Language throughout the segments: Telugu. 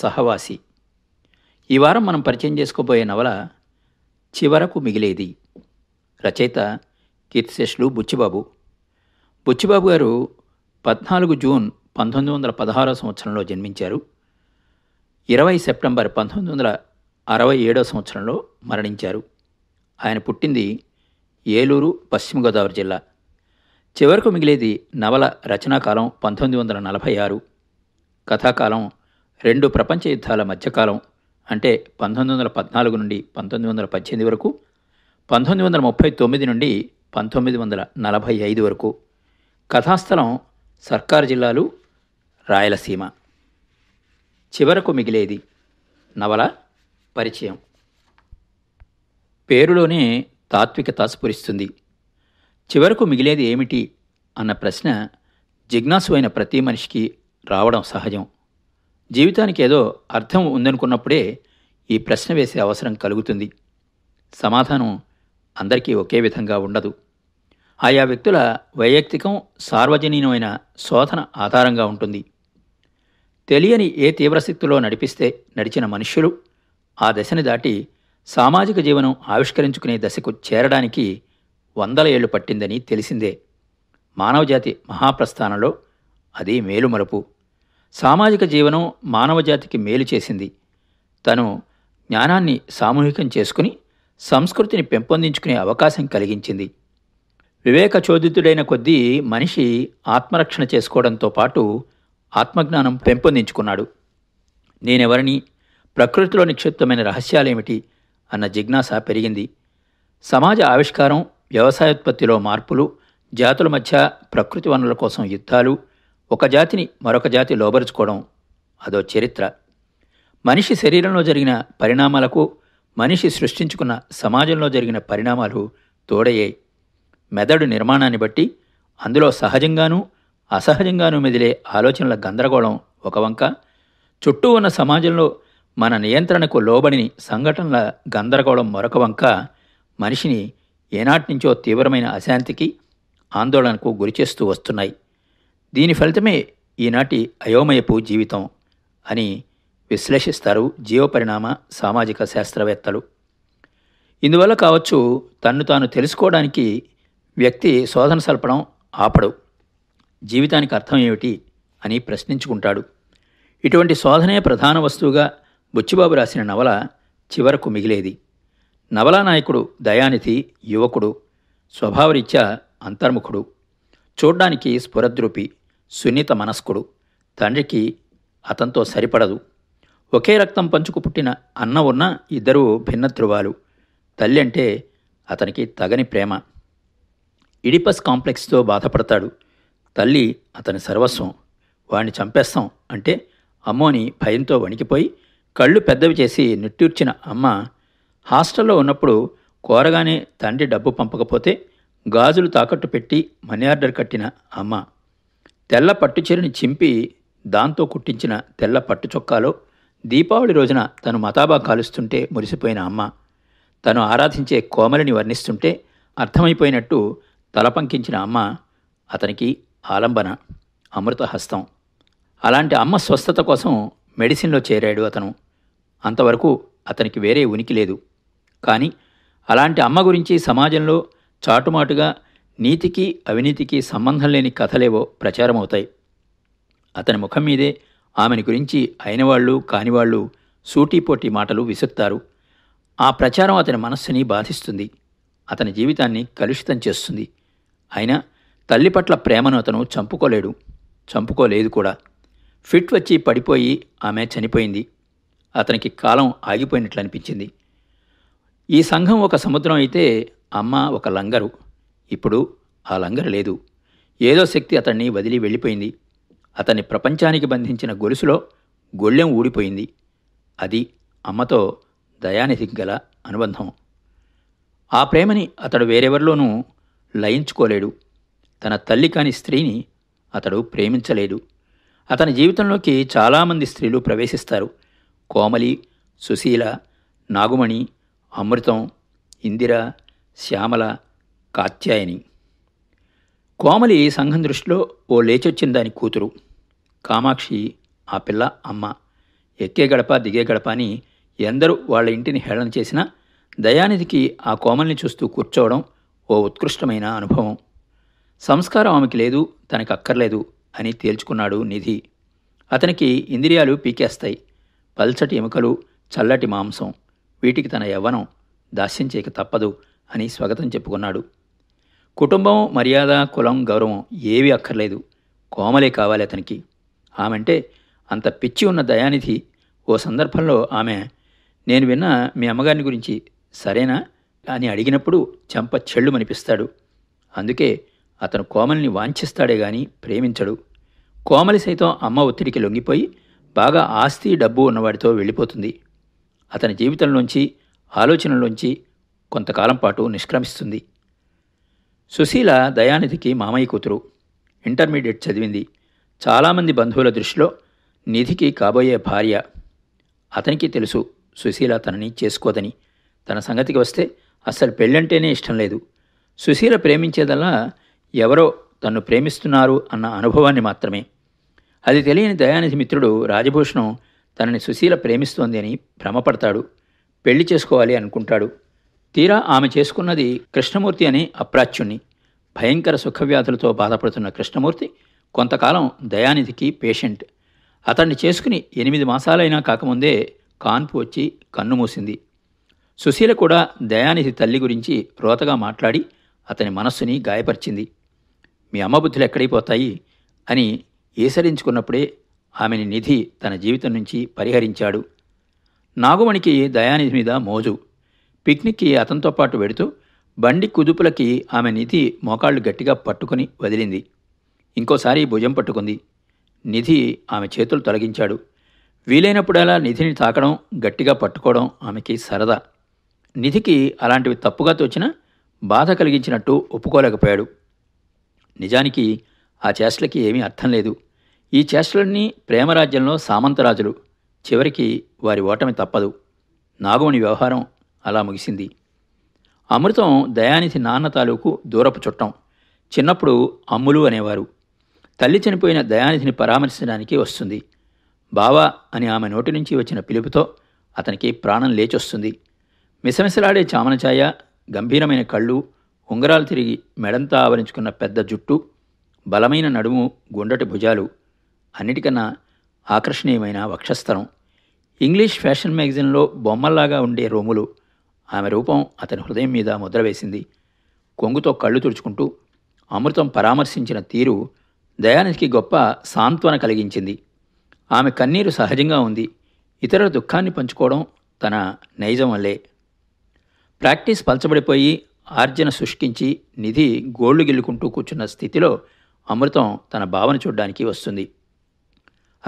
సహవాసి ఈ వారం మనం పరిచయం చేసుకోబోయే నవల చివరకు మిగిలేది రచయిత కీర్తిశేషులు బుచ్చిబాబు బుచ్చిబాబు గారు పద్నాలుగు జూన్ పంతొమ్మిది వందల పదహారో సంవత్సరంలో జన్మించారు ఇరవై సెప్టెంబర్ పంతొమ్మిది వందల అరవై ఏడో సంవత్సరంలో మరణించారు ఆయన పుట్టింది ఏలూరు పశ్చిమ గోదావరి జిల్లా చివరకు మిగిలేది నవల రచనాకాలం పంతొమ్మిది వందల నలభై ఆరు కథాకాలం రెండు ప్రపంచ యుద్ధాల మధ్యకాలం అంటే పంతొమ్మిది వందల పద్నాలుగు నుండి పంతొమ్మిది వందల పద్దెనిమిది వరకు పంతొమ్మిది వందల ముప్పై తొమ్మిది నుండి పంతొమ్మిది వందల నలభై ఐదు వరకు కథాస్థలం సర్కార్ జిల్లాలు రాయలసీమ చివరకు మిగిలేది నవల పరిచయం పేరులోనే తాత్వికత స్ఫురిస్తుంది చివరకు మిగిలేది ఏమిటి అన్న ప్రశ్న జిజ్ఞాసు అయిన ప్రతి మనిషికి రావడం సహజం జీవితానికి ఏదో అర్థం ఉందనుకున్నప్పుడే ఈ ప్రశ్న వేసే అవసరం కలుగుతుంది సమాధానం అందరికీ ఒకే విధంగా ఉండదు ఆయా వ్యక్తుల వైయక్తికం సార్వజనీనమైన శోధన ఆధారంగా ఉంటుంది తెలియని ఏ తీవ్రశక్తిలో నడిపిస్తే నడిచిన మనుష్యులు ఆ దశని దాటి సామాజిక జీవనం ఆవిష్కరించుకునే దశకు చేరడానికి వందల ఏళ్లు పట్టిందని తెలిసిందే మానవజాతి మహాప్రస్థానంలో అది మేలుమలుపు సామాజిక జీవనం మానవజాతికి మేలు చేసింది తను జ్ఞానాన్ని సామూహికం చేసుకుని సంస్కృతిని పెంపొందించుకునే అవకాశం కలిగించింది వివేక చోదితుడైన కొద్దీ మనిషి ఆత్మరక్షణ చేసుకోవడంతో పాటు ఆత్మజ్ఞానం పెంపొందించుకున్నాడు నేనెవరిని ప్రకృతిలో నిక్షిప్తమైన రహస్యాలేమిటి అన్న జిజ్ఞాస పెరిగింది సమాజ ఆవిష్కారం వ్యవసాయోత్పత్తిలో మార్పులు జాతుల మధ్య ప్రకృతి వనరుల కోసం యుద్ధాలు ఒక జాతిని మరొక జాతి లోబరుచుకోవడం అదో చరిత్ర మనిషి శరీరంలో జరిగిన పరిణామాలకు మనిషి సృష్టించుకున్న సమాజంలో జరిగిన పరిణామాలు తోడయ్యాయి మెదడు నిర్మాణాన్ని బట్టి అందులో సహజంగానూ అసహజంగానూ మెదిలే ఆలోచనల గందరగోళం ఒక వంక చుట్టూ ఉన్న సమాజంలో మన నియంత్రణకు లోబడిని సంఘటనల గందరగోళం మరొక వంక మనిషిని ఏనాటి నుంచో తీవ్రమైన అశాంతికి ఆందోళనకు గురిచేస్తూ వస్తున్నాయి దీని ఫలితమే ఈనాటి అయోమయపు జీవితం అని విశ్లేషిస్తారు జీవపరిణామ సామాజిక శాస్త్రవేత్తలు ఇందువల్ల కావచ్చు తన్ను తాను తెలుసుకోవడానికి వ్యక్తి శోధన సల్పడం ఆపడు జీవితానికి అర్థం ఏమిటి అని ప్రశ్నించుకుంటాడు ఇటువంటి శోధనే ప్రధాన వస్తువుగా బుచ్చిబాబు రాసిన నవల చివరకు మిగిలేది నవలా నాయకుడు దయానిధి యువకుడు స్వభావరీత్యా అంతర్ముఖుడు చూడ్డానికి స్ఫురద్రూపి సున్నిత మనస్కుడు తండ్రికి అతనితో సరిపడదు ఒకే రక్తం పంచుకు పుట్టిన అన్న ఉన్న ఇద్దరూ భిన్న ధృవాలు తల్లి అంటే అతనికి తగని ప్రేమ ఇడిపస్ కాంప్లెక్స్తో బాధపడతాడు తల్లి అతని సర్వస్వం వాణ్ణి చంపేస్తాం అంటే అమ్మోని భయంతో వణికిపోయి కళ్ళు పెద్దవి చేసి నిట్టూర్చిన అమ్మ హాస్టల్లో ఉన్నప్పుడు కోరగానే తండ్రి డబ్బు పంపకపోతే గాజులు తాకట్టు పెట్టి మనీ ఆర్డర్ కట్టిన అమ్మ తెల్ల పట్టుచీరని చింపి దాంతో కుట్టించిన తెల్ల పట్టు చొక్కాలో దీపావళి రోజున తను మతాబా కాలుస్తుంటే మురిసిపోయిన అమ్మ తను ఆరాధించే కోమలిని వర్ణిస్తుంటే అర్థమైపోయినట్టు తలపంకించిన అమ్మ అతనికి ఆలంబన అమృతహస్తం అలాంటి అమ్మ స్వస్థత కోసం మెడిసిన్లో చేరాడు అతను అంతవరకు అతనికి వేరే ఉనికి లేదు కానీ అలాంటి అమ్మ గురించి సమాజంలో చాటుమాటుగా నీతికి అవినీతికి సంబంధం లేని కథలేవో ప్రచారమవుతాయి అతని ముఖం మీదే ఆమెను గురించి అయినవాళ్ళు కానివాళ్ళు సూటీపోటీ మాటలు విసుక్తారు ఆ ప్రచారం అతని మనస్సుని బాధిస్తుంది అతని జీవితాన్ని కలుషితం చేస్తుంది అయినా తల్లి పట్ల ప్రేమను అతను చంపుకోలేడు చంపుకోలేదు కూడా ఫిట్ వచ్చి పడిపోయి ఆమె చనిపోయింది అతనికి కాలం ఆగిపోయినట్లు అనిపించింది ఈ సంఘం ఒక సముద్రం అయితే అమ్మ ఒక లంగరు ఇప్పుడు ఆ లంగరు లేదు ఏదో శక్తి అతన్ని వదిలి వెళ్ళిపోయింది అతన్ని ప్రపంచానికి బంధించిన గొలుసులో గొళ్ళెం ఊడిపోయింది అది అమ్మతో దయానిధి గల అనుబంధం ఆ ప్రేమని అతడు వేరెవరిలోనూ లయించుకోలేడు తన తల్లి కాని స్త్రీని అతడు ప్రేమించలేడు అతని జీవితంలోకి చాలామంది స్త్రీలు ప్రవేశిస్తారు కోమలి సుశీల నాగుమణి అమృతం ఇందిర శ్యామల కాత్యాయని కోమలి సంఘం దృష్టిలో ఓ లేచొచ్చిన దాని కూతురు కామాక్షి ఆ పిల్ల అమ్మ ఎక్కే గడప దిగే గడప అని ఎందరూ వాళ్ళ ఇంటిని హేళన చేసినా దయానిధికి ఆ కోమల్ని చూస్తూ కూర్చోవడం ఓ ఉత్కృష్టమైన అనుభవం సంస్కారం ఆమెకి లేదు తనకి అక్కర్లేదు అని తేల్చుకున్నాడు నిధి అతనికి ఇంద్రియాలు పీకేస్తాయి పల్చటి ఎముకలు చల్లటి మాంసం వీటికి తన యవ్వనం దాస్యం చేయక తప్పదు అని స్వాగతం చెప్పుకున్నాడు కుటుంబం మర్యాద కులం గౌరవం ఏవి అక్కర్లేదు కోమలే కావాలి అతనికి ఆమెంటే అంత పిచ్చి ఉన్న దయానిధి ఓ సందర్భంలో ఆమె నేను విన్న మీ అమ్మగారిని గురించి సరేనా అని అడిగినప్పుడు చెంప చెళ్ళు మనిపిస్తాడు అందుకే అతను కోమలిని వాంఛిస్తాడే గాని ప్రేమించడు కోమలి సైతం అమ్మ ఒత్తిడికి లొంగిపోయి బాగా ఆస్తి డబ్బు ఉన్నవాడితో వెళ్ళిపోతుంది అతని జీవితంలోంచి ఆలోచనలోంచి కొంతకాలం పాటు నిష్క్రమిస్తుంది సుశీల దయానిధికి మామయ్య కూతురు ఇంటర్మీడియట్ చదివింది చాలామంది బంధువుల దృష్టిలో నిధికి కాబోయే భార్య అతనికి తెలుసు సుశీల తనని చేసుకోదని తన సంగతికి వస్తే అస్సలు పెళ్ళంటేనే ఇష్టం లేదు సుశీల ప్రేమించేదల్లా ఎవరో తన్ను ప్రేమిస్తున్నారు అన్న అనుభవాన్ని మాత్రమే అది తెలియని దయానిధి మిత్రుడు రాజభూషణం తనని సుశీల ప్రేమిస్తోంది అని భ్రమపడతాడు పెళ్లి చేసుకోవాలి అనుకుంటాడు తీరా ఆమె చేసుకున్నది కృష్ణమూర్తి అనే అప్రాచ్యుణ్ణి భయంకర సుఖవ్యాధులతో బాధపడుతున్న కృష్ణమూర్తి కొంతకాలం దయానిధికి పేషెంట్ అతన్ని చేసుకుని ఎనిమిది మాసాలైనా కాకముందే కాన్పు వచ్చి కన్ను మూసింది సుశీల కూడా దయానిధి తల్లి గురించి రోతగా మాట్లాడి అతని మనస్సుని గాయపరిచింది మీ అమ్మ బుద్ధులు ఎక్కడైపోతాయి అని ఈసరించుకున్నప్పుడే ఆమెని నిధి తన జీవితం నుంచి పరిహరించాడు నాగుమణికి దయానిధి మీద మోజు పిక్నిక్కి అతనితో పాటు వెడుతూ బండి కుదుపులకి ఆమె నిధి మోకాళ్ళు గట్టిగా పట్టుకుని వదిలింది ఇంకోసారి భుజం పట్టుకుంది నిధి ఆమె చేతులు తొలగించాడు వీలైనప్పుడేలా నిధిని తాకడం గట్టిగా పట్టుకోవడం ఆమెకి సరదా నిధికి అలాంటివి తప్పుగా తోచినా బాధ కలిగించినట్టు ఒప్పుకోలేకపోయాడు నిజానికి ఆ చేష్టలకి ఏమీ అర్థం లేదు ఈ చేష్టలన్నీ ప్రేమరాజ్యంలో సామంతరాజులు చివరికి వారి ఓటమి తప్పదు నాగోని వ్యవహారం అలా ముగిసింది అమృతం దయానిధి నాన్న తాలూకు దూరపు చుట్టం చిన్నప్పుడు అమ్ములు అనేవారు తల్లి చనిపోయిన దయానిధిని పరామర్శించడానికి వస్తుంది బావా అని ఆమె నోటి నుంచి వచ్చిన పిలుపుతో అతనికి ప్రాణం లేచొస్తుంది మిసమిసలాడే చామనఛాయ గంభీరమైన కళ్ళు ఉంగరాలు తిరిగి మెడంతా ఆవరించుకున్న పెద్ద జుట్టు బలమైన నడుము గుండటి భుజాలు అన్నిటికన్నా ఆకర్షణీయమైన వక్షస్థలం ఇంగ్లీష్ ఫ్యాషన్ మ్యాగజైన్లో బొమ్మల్లాగా ఉండే రోములు ఆమె రూపం అతని హృదయం మీద ముద్రవేసింది కొంగుతో కళ్ళు తుడుచుకుంటూ అమృతం పరామర్శించిన తీరు దయానికి గొప్ప సాంత్వన కలిగించింది ఆమె కన్నీరు సహజంగా ఉంది ఇతరుల దుఃఖాన్ని పంచుకోవడం తన నైజం వల్లే ప్రాక్టీస్ పలచబడిపోయి ఆర్జన శుష్కించి నిధి గోళ్లు గిల్లుకుంటూ కూర్చున్న స్థితిలో అమృతం తన భావన చూడ్డానికి వస్తుంది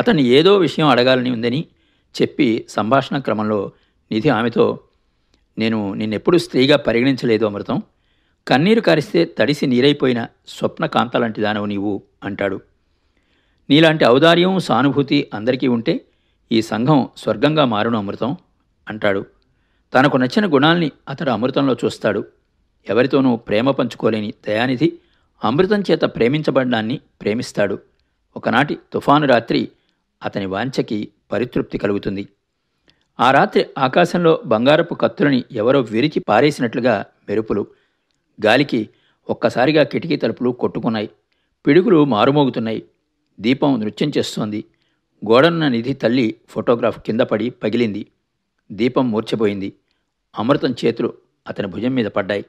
అతన్ని ఏదో విషయం అడగాలని ఉందని చెప్పి సంభాషణ క్రమంలో నిధి ఆమెతో నేను నిన్నెప్పుడు స్త్రీగా పరిగణించలేదు అమృతం కన్నీరు కారిస్తే తడిసి నీరైపోయిన స్వప్న కాంతలాంటి దానవు నీవు అంటాడు నీలాంటి ఔదార్యం సానుభూతి అందరికీ ఉంటే ఈ సంఘం స్వర్గంగా మారును అమృతం అంటాడు తనకు నచ్చిన గుణాల్ని అతడు అమృతంలో చూస్తాడు ఎవరితోనూ ప్రేమ పంచుకోలేని దయానిధి అమృతం చేత ప్రేమించబడ్డాన్ని ప్రేమిస్తాడు ఒకనాటి తుఫాను రాత్రి అతని వాంచకి పరితృప్తి కలుగుతుంది ఆ రాత్రి ఆకాశంలో బంగారపు కత్తులని ఎవరో విరిచి పారేసినట్లుగా మెరుపులు గాలికి ఒక్కసారిగా కిటికీ తలుపులు కొట్టుకున్నాయి పిడుగులు మారుమోగుతున్నాయి దీపం నృత్యం చేస్తోంది గోడన్న నిధి తల్లి ఫోటోగ్రాఫ్ కింద పడి పగిలింది దీపం మూర్చపోయింది అమృతం చేతులు అతని భుజం మీద పడ్డాయి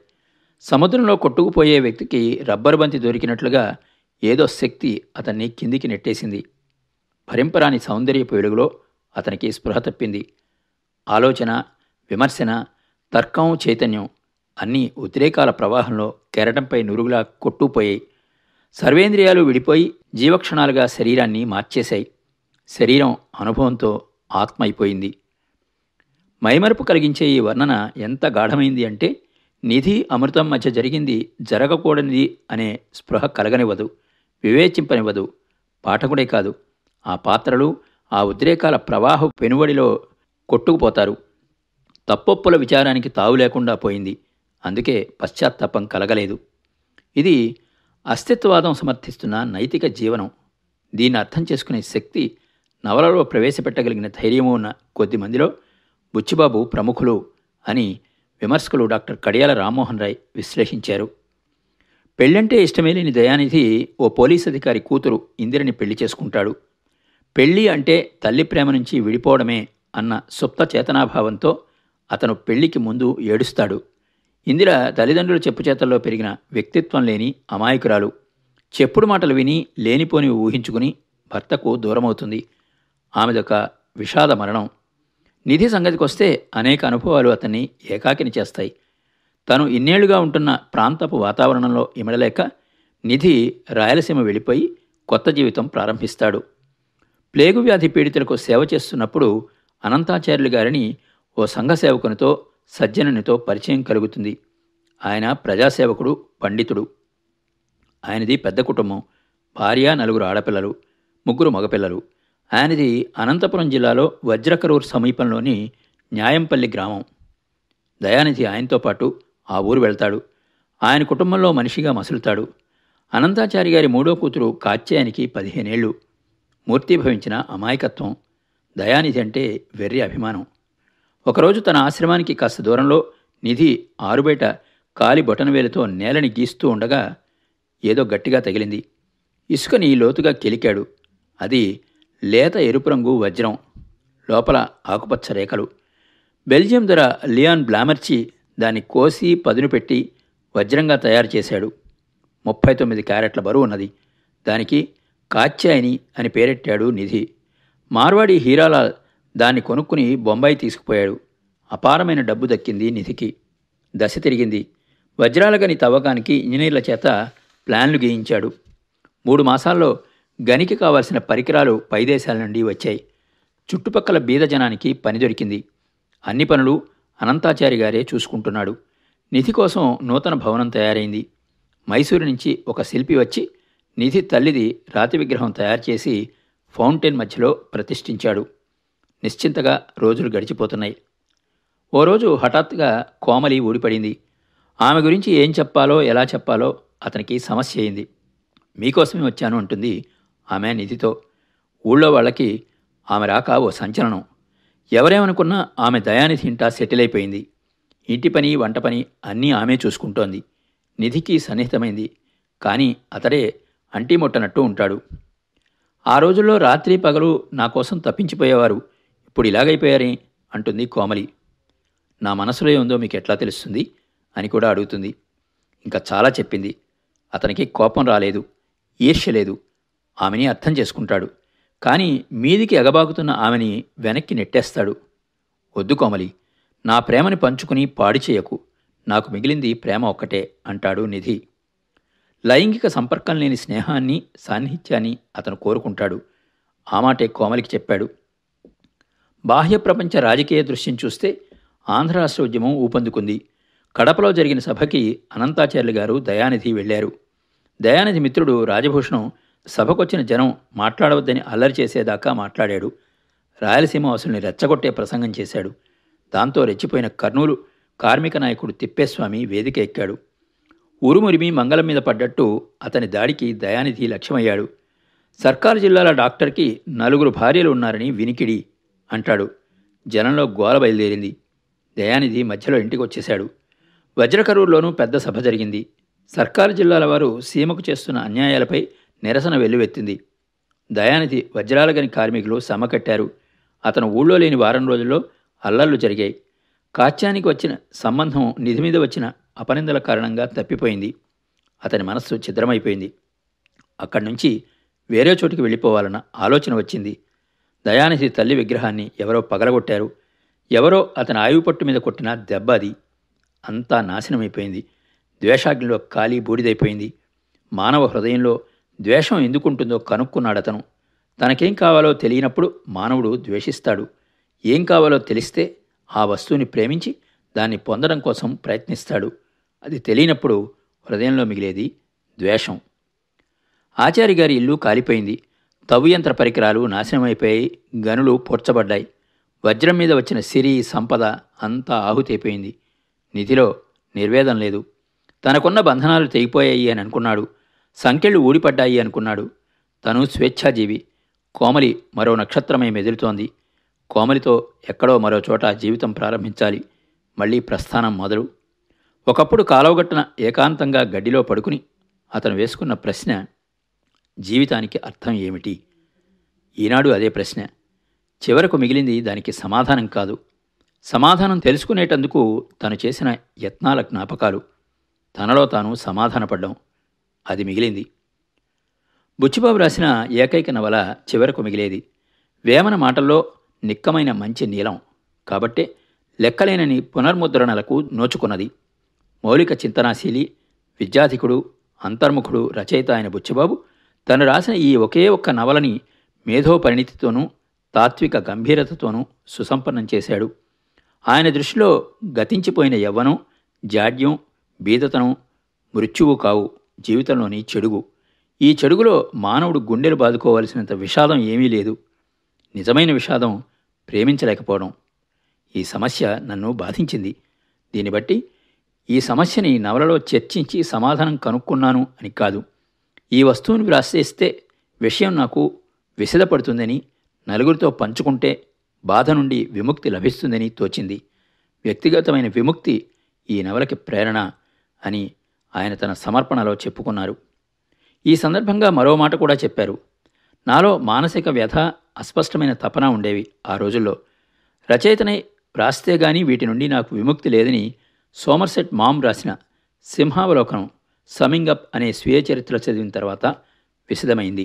సముద్రంలో కొట్టుకుపోయే వ్యక్తికి రబ్బర్ బంతి దొరికినట్లుగా ఏదో శక్తి అతన్ని కిందికి నెట్టేసింది భరింపరాని సౌందర్యపు వెలుగులో అతనికి స్పృహ తప్పింది ఆలోచన విమర్శన తర్కం చైతన్యం అన్నీ ఉద్రేకాల ప్రవాహంలో కెరటంపై నురుగులా కొట్టుపోయాయి సర్వేంద్రియాలు విడిపోయి జీవక్షణాలుగా శరీరాన్ని మార్చేశాయి శరీరం అనుభవంతో ఆత్మ అయిపోయింది మైమరుపు కలిగించే ఈ వర్ణన ఎంత గాఢమైంది అంటే నిధి అమృతం మధ్య జరిగింది జరగకూడనిది అనే స్పృహ కలగనివ్వదు వివేచింపనివ్వదు పాఠకుడే కాదు ఆ పాత్రలు ఆ ఉద్రేకాల ప్రవాహ పెనుబడిలో కొట్టుకుపోతారు తప్పొప్పుల విచారానికి తావు లేకుండా పోయింది అందుకే పశ్చాత్తాపం కలగలేదు ఇది అస్తిత్వవాదం సమర్థిస్తున్న నైతిక జీవనం దీన్ని అర్థం చేసుకునే శక్తి నవలలో ప్రవేశపెట్టగలిగిన ధైర్యము ఉన్న కొద్ది మందిలో బుచ్చిబాబు ప్రముఖులు అని విమర్శకులు డాక్టర్ కడియాల రామ్మోహన్ రాయ్ విశ్లేషించారు పెళ్ళంటే ఇష్టమే లేని దయానిధి ఓ పోలీస్ అధికారి కూతురు ఇందిరని పెళ్లి చేసుకుంటాడు పెళ్ళి అంటే తల్లి ప్రేమ నుంచి విడిపోవడమే అన్న సుప్త చేతనాభావంతో అతను పెళ్లికి ముందు ఏడుస్తాడు ఇందిర తల్లిదండ్రుల చెప్పు చేతల్లో పెరిగిన వ్యక్తిత్వం లేని అమాయకురాలు చెప్పుడు మాటలు విని లేనిపోనివి ఊహించుకుని భర్తకు దూరమవుతుంది ఆమెదొక విషాద మరణం నిధి సంగతికి వస్తే అనేక అనుభవాలు అతన్ని ఏకాకిని చేస్తాయి తను ఇన్నేళ్లుగా ఉంటున్న ప్రాంతపు వాతావరణంలో ఇమడలేక నిధి రాయలసీమ వెళ్ళిపోయి కొత్త జీవితం ప్రారంభిస్తాడు ప్లేగు వ్యాధి పీడితులకు సేవ చేస్తున్నప్పుడు అనంతాచార్యులు గారిని ఓ సంఘ సేవకునితో సజ్జనునితో పరిచయం కలుగుతుంది ఆయన ప్రజాసేవకుడు పండితుడు ఆయనది పెద్ద కుటుంబం భార్య నలుగురు ఆడపిల్లలు ముగ్గురు మగపిల్లలు ఆయనది అనంతపురం జిల్లాలో వజ్రకరూర్ సమీపంలోని న్యాయంపల్లి గ్రామం దయానిధి ఆయనతో పాటు ఆ ఊరు వెళ్తాడు ఆయన కుటుంబంలో మనిషిగా మసులుతాడు అనంతాచారి గారి మూడో కూతురు పదిహేనేళ్లు పదిహేనేళ్ళు మూర్తిభవించిన అమాయకత్వం దయానిధి అంటే వెర్రి అభిమానం ఒకరోజు తన ఆశ్రమానికి కాస్త దూరంలో నిధి ఆరుబయట కాలి బొటనవేలతో నేలని గీస్తూ ఉండగా ఏదో గట్టిగా తగిలింది ఇసుకని లోతుగా కెలికాడు అది లేత ఎరుపు రంగు వజ్రం లోపల ఆకుపచ్చ రేఖలు బెల్జియం ధర లియాన్ బ్లామర్చి దాన్ని కోసి పదును పెట్టి వజ్రంగా తయారు చేశాడు ముప్పై తొమ్మిది క్యారెట్ల బరువు ఉన్నది దానికి కాచ్యాయని అని పేరెట్టాడు నిధి మార్వాడి హీరాలాల్ దాన్ని కొనుక్కుని బొంబాయి తీసుకుపోయాడు అపారమైన డబ్బు దక్కింది నిధికి దశ తిరిగింది వజ్రాల గని తవ్వకానికి ఇంజనీర్ల చేత ప్లాన్లు గీయించాడు మూడు మాసాల్లో గనికి కావాల్సిన పరికరాలు పైదేశాల నుండి వచ్చాయి చుట్టుపక్కల బీద జనానికి పని దొరికింది అన్ని పనులు అనంతాచారి గారే చూసుకుంటున్నాడు నిధి కోసం నూతన భవనం తయారైంది మైసూరు నుంచి ఒక శిల్పి వచ్చి నిధి తల్లిది రాతి విగ్రహం తయారు చేసి ఫౌంటైన్ మధ్యలో ప్రతిష్ఠించాడు నిశ్చింతగా రోజులు గడిచిపోతున్నాయి ఓ రోజు హఠాత్తుగా కోమలి ఊడిపడింది ఆమె గురించి ఏం చెప్పాలో ఎలా చెప్పాలో అతనికి సమస్య అయింది మీకోసమే వచ్చాను అంటుంది ఆమె నిధితో ఊళ్ళో వాళ్ళకి ఆమె రాక ఓ సంచలనం ఎవరేమనుకున్నా ఆమె దయానిధి ఇంటా సెటిల్ అయిపోయింది ఇంటి పని వంట పని అన్నీ ఆమె చూసుకుంటోంది నిధికి సన్నిహితమైంది కానీ అతడే అంటీ ముట్టనట్టు ఉంటాడు ఆ రోజుల్లో రాత్రి పగలు నా కోసం తప్పించిపోయేవారు ఇప్పుడు ఇలాగైపోయారని అంటుంది కోమలి నా మనసులో ఏముందో మీకు ఎట్లా తెలుస్తుంది అని కూడా అడుగుతుంది ఇంకా చాలా చెప్పింది అతనికి కోపం రాలేదు ఈర్ష్య లేదు ఆమెని అర్థం చేసుకుంటాడు కానీ మీదికి ఎగబాకుతున్న ఆమెని వెనక్కి నెట్టేస్తాడు వద్దు కోమలి నా ప్రేమని పంచుకుని పాడి చేయకు నాకు మిగిలింది ప్రేమ ఒక్కటే అంటాడు నిధి లైంగిక సంపర్కం లేని స్నేహాన్ని సాన్నిహిత్యాన్ని అతను కోరుకుంటాడు ఆ మాటే కోమలికి చెప్పాడు బాహ్య ప్రపంచ రాజకీయ దృశ్యం చూస్తే ఆంధ్ర రాష్ట్ర ఉద్యమం ఊపందుకుంది కడపలో జరిగిన సభకి అనంతాచార్యులు గారు దయానిధి వెళ్లారు దయానిధి మిత్రుడు రాజభూషణం సభకొచ్చిన జనం మాట్లాడవద్దని అల్లరి చేసేదాకా మాట్లాడాడు రాయలసీమ వాసుల్ని రెచ్చగొట్టే ప్రసంగం చేశాడు దాంతో రెచ్చిపోయిన కర్నూలు కార్మిక నాయకుడు తిప్పేస్వామి వేదిక ఎక్కాడు ఉరుమురిమి మంగళం మీద పడ్డట్టు అతని దాడికి దయానిధి లక్ష్యమయ్యాడు సర్కారు జిల్లాల డాక్టర్కి నలుగురు భార్యలు ఉన్నారని వినికిడి అంటాడు జనంలో గోల బయలుదేరింది దయానిధి మధ్యలో ఇంటికి వచ్చేశాడు వజ్రకరూరులోనూ పెద్ద సభ జరిగింది సర్కారు జిల్లాల వారు సీమకు చేస్తున్న అన్యాయాలపై నిరసన వెల్లువెత్తింది దయానిధి వజ్రాలగని కార్మికులు సమకట్టారు అతను ఊళ్ళో లేని వారం రోజుల్లో అల్లర్లు జరిగాయి కాచ్యానికి వచ్చిన సంబంధం నిధి మీద వచ్చిన అపనిందల కారణంగా తప్పిపోయింది అతని మనస్సు ఛిద్రమైపోయింది అక్కడి నుంచి వేరే చోటికి వెళ్ళిపోవాలన్న ఆలోచన వచ్చింది దయానిధి తల్లి విగ్రహాన్ని ఎవరో పగలగొట్టారు ఎవరో అతని ఆయువు పట్టు మీద కొట్టిన దెబ్బ అది అంతా నాశనమైపోయింది ద్వేషాగ్నిలో ఖాళీ బూడిదైపోయింది మానవ హృదయంలో ద్వేషం ఎందుకుంటుందో కనుక్కున్నాడతను తనకేం కావాలో తెలియనప్పుడు మానవుడు ద్వేషిస్తాడు ఏం కావాలో తెలిస్తే ఆ వస్తువుని ప్రేమించి దాన్ని పొందడం కోసం ప్రయత్నిస్తాడు అది తెలియనప్పుడు హృదయంలో మిగిలేది ద్వేషం ఆచార్య గారి ఇల్లు కాలిపోయింది తవ్వుయంత్ర పరికరాలు నాశనమైపోయి గనులు పొడ్చబడ్డాయి వజ్రం మీద వచ్చిన సిరి సంపద అంతా ఆహుతైపోయింది నిధిలో నిర్వేదం లేదు తనకున్న బంధనాలు తెగిపోయాయి అని అనుకున్నాడు సంఖ్యలు ఊడిపడ్డాయి అనుకున్నాడు తను స్వేచ్ఛాజీవి కోమలి మరో నక్షత్రమై మెదులుతోంది కోమలితో ఎక్కడో మరో చోట జీవితం ప్రారంభించాలి మళ్ళీ ప్రస్థానం మొదలు ఒకప్పుడు కాలవగట్టున ఏకాంతంగా గడ్డిలో పడుకుని అతను వేసుకున్న ప్రశ్న జీవితానికి అర్థం ఏమిటి ఈనాడు అదే ప్రశ్న చివరకు మిగిలింది దానికి సమాధానం కాదు సమాధానం తెలుసుకునేటందుకు తను చేసిన యత్నాల జ్ఞాపకాలు తనలో తాను సమాధానపడ్డం అది మిగిలింది బుచ్చిబాబు రాసిన ఏకైక నవల చివరకు మిగిలేది వేమన మాటల్లో నిక్కమైన మంచి నీలం కాబట్టే లెక్కలేనని పునర్ముద్రణలకు నోచుకున్నది మౌలిక చింతనాశీలి విద్యాధికుడు అంతర్ముఖుడు రచయిత అయిన బుచ్చబాబు తను రాసిన ఈ ఒకే ఒక్క నవలని మేధో పరిణితితోనూ తాత్విక గంభీరతతోనూ సుసంపన్నం చేశాడు ఆయన దృష్టిలో గతించిపోయిన యవ్వనం జాడ్యం బీదతనం మృత్యువు కావు జీవితంలోని చెడుగు ఈ చెడుగులో మానవుడు గుండెలు బాదుకోవలసినంత విషాదం ఏమీ లేదు నిజమైన విషాదం ప్రేమించలేకపోవడం ఈ సమస్య నన్ను బాధించింది దీన్ని బట్టి ఈ సమస్యని నవలలో చర్చించి సమాధానం కనుక్కున్నాను అని కాదు ఈ వస్తువును వ్రాసేస్తే విషయం నాకు విసిదపడుతుందని నలుగురితో పంచుకుంటే బాధ నుండి విముక్తి లభిస్తుందని తోచింది వ్యక్తిగతమైన విముక్తి ఈ నవలకి ప్రేరణ అని ఆయన తన సమర్పణలో చెప్పుకున్నారు ఈ సందర్భంగా మరో మాట కూడా చెప్పారు నాలో మానసిక వ్యథ అస్పష్టమైన తపన ఉండేవి ఆ రోజుల్లో రచయితనే వ్రాస్తే గాని వీటి నుండి నాకు విముక్తి లేదని సోమర్సెట్ మామ్ రాసిన సింహావలోకనం సమింగ్ అప్ అనే స్వీయ చరిత్ర చదివిన తర్వాత విశదమైంది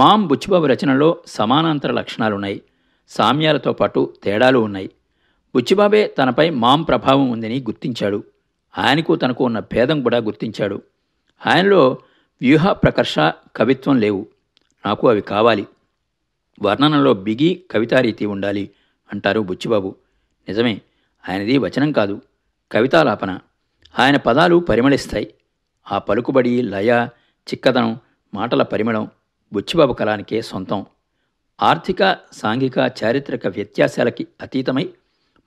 మామ్ బుచ్చిబాబు రచనలో సమానాంతర లక్షణాలున్నాయి సామ్యాలతో పాటు తేడాలు ఉన్నాయి బుచ్చిబాబే తనపై మామ్ ప్రభావం ఉందని గుర్తించాడు ఆయనకు తనకు ఉన్న భేదం కూడా గుర్తించాడు ఆయనలో వ్యూహ ప్రకర్ష కవిత్వం లేవు నాకు అవి కావాలి వర్ణనలో బిగి కవితారీతి ఉండాలి అంటారు బుచ్చిబాబు నిజమే ఆయనది వచనం కాదు కవితాలాపన ఆయన పదాలు పరిమళిస్తాయి ఆ పలుకుబడి లయ చిక్కదనం మాటల పరిమళం బుచ్చిబాబు కలానికే సొంతం ఆర్థిక సాంఘిక చారిత్రక వ్యత్యాసాలకి అతీతమై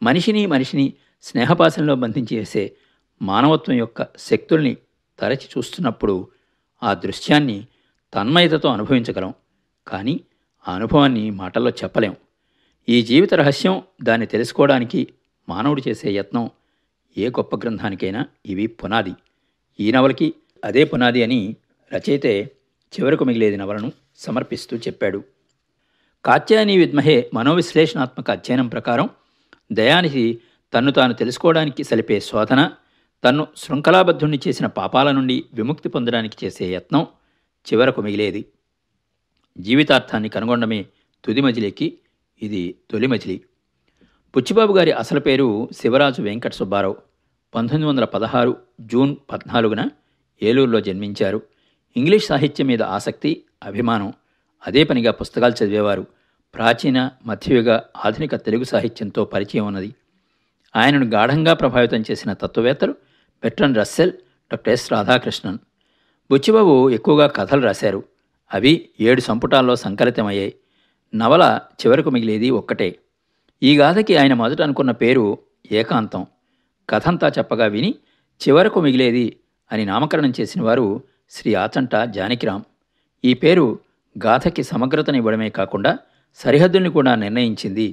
మనిషిని మనిషిని స్నేహపాసంలో బంధించేసే మానవత్వం యొక్క శక్తుల్ని తరచి చూస్తున్నప్పుడు ఆ దృశ్యాన్ని తన్మయతతో అనుభవించగలం కానీ ఆ అనుభవాన్ని మాటల్లో చెప్పలేం ఈ జీవిత రహస్యం దాన్ని తెలుసుకోవడానికి మానవుడు చేసే యత్నం ఏ గొప్ప గ్రంథానికైనా ఇవి పునాది ఈ నవలకి అదే పునాది అని రచయితే చివరకు మిగిలేది నవలను సమర్పిస్తూ చెప్పాడు కాత్యాయని విద్మహే మనోవిశ్లేషణాత్మక అధ్యయనం ప్రకారం దయానిధి తన్ను తాను తెలుసుకోవడానికి సలిపే శోధన తన్ను శృంఖలాబద్ధుణ్ణి చేసిన పాపాల నుండి విముక్తి పొందడానికి చేసే యత్నం చివరకు మిగిలేది జీవితార్థాన్ని కనుగొనడమే తుది మజిలీకి ఇది తొలి మజిలీ పుచ్చిబాబు గారి అసలు పేరు శివరాజు వెంకట సుబ్బారావు పంతొమ్మిది వందల పదహారు జూన్ పద్నాలుగున ఏలూరులో జన్మించారు ఇంగ్లీష్ సాహిత్యం మీద ఆసక్తి అభిమానం అదే పనిగా పుస్తకాలు చదివేవారు ప్రాచీన మధ్యయుగ ఆధునిక తెలుగు సాహిత్యంతో పరిచయం ఉన్నది ఆయనను గాఢంగా ప్రభావితం చేసిన తత్వవేత్తలు Bertrand Russell doctor S Radhakrishnan Buchibabu ఎక్కువగా కథలు రాశారు అవి ఏడు సంపుటాల్లో సంకలితమయ్యాయి నవల చివరకు మిగిలేది ఒక్కటే ఈ గాథకి ఆయన మొదట అనుకున్న పేరు ఏకాంతం కథంతా చెప్పగా విని చివరకు మిగిలేది అని నామకరణం చేసిన వారు శ్రీ ఆచంట జానకిరామ్ ఈ పేరు గాథకి సమగ్రతనివ్వడమే కాకుండా సరిహద్దుల్ని కూడా నిర్ణయించింది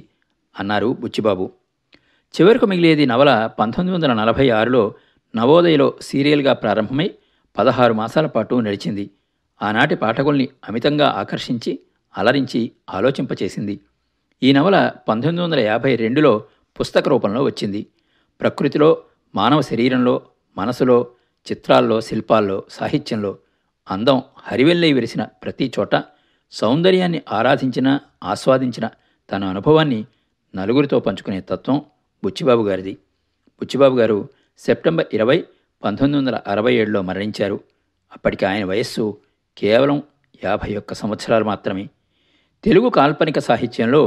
అన్నారు బుచ్చిబాబు చివరకు మిగిలేది నవల పంతొమ్మిది వందల నలభై ఆరులో నవోదయలో సీరియల్గా ప్రారంభమై పదహారు మాసాల పాటు నడిచింది ఆనాటి పాఠకుల్ని అమితంగా ఆకర్షించి అలరించి ఆలోచింపచేసింది ఈ నవల పంతొమ్మిది వందల యాభై రెండులో పుస్తక రూపంలో వచ్చింది ప్రకృతిలో మానవ శరీరంలో మనసులో చిత్రాల్లో శిల్పాల్లో సాహిత్యంలో అందం హరివెల్లై విరిసిన ప్రతి చోట సౌందర్యాన్ని ఆరాధించిన ఆస్వాదించిన తన అనుభవాన్ని నలుగురితో పంచుకునే తత్వం బుచ్చిబాబు గారిది బుచ్చిబాబు గారు సెప్టెంబర్ ఇరవై పంతొమ్మిది వందల అరవై ఏడులో మరణించారు అప్పటికి ఆయన వయస్సు కేవలం యాభై ఒక్క సంవత్సరాలు మాత్రమే తెలుగు కాల్పనిక సాహిత్యంలో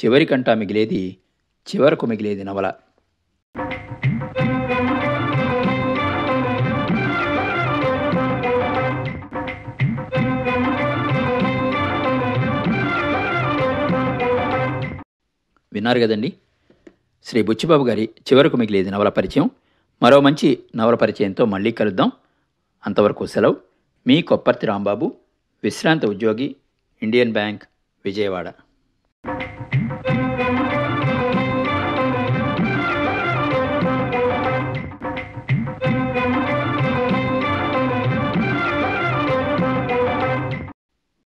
చివరికంటా మిగిలేది చివరకు మిగిలేది నవల విన్నారు కదండి శ్రీ బుచ్చిబాబు గారి చివరకు మిగిలేది నవల పరిచయం మరో మంచి నవల పరిచయంతో మళ్ళీ కలుద్దాం అంతవరకు సెలవు మీ కొప్పర్తి రాంబాబు విశ్రాంత ఉద్యోగి ఇండియన్ బ్యాంక్ విజయవాడ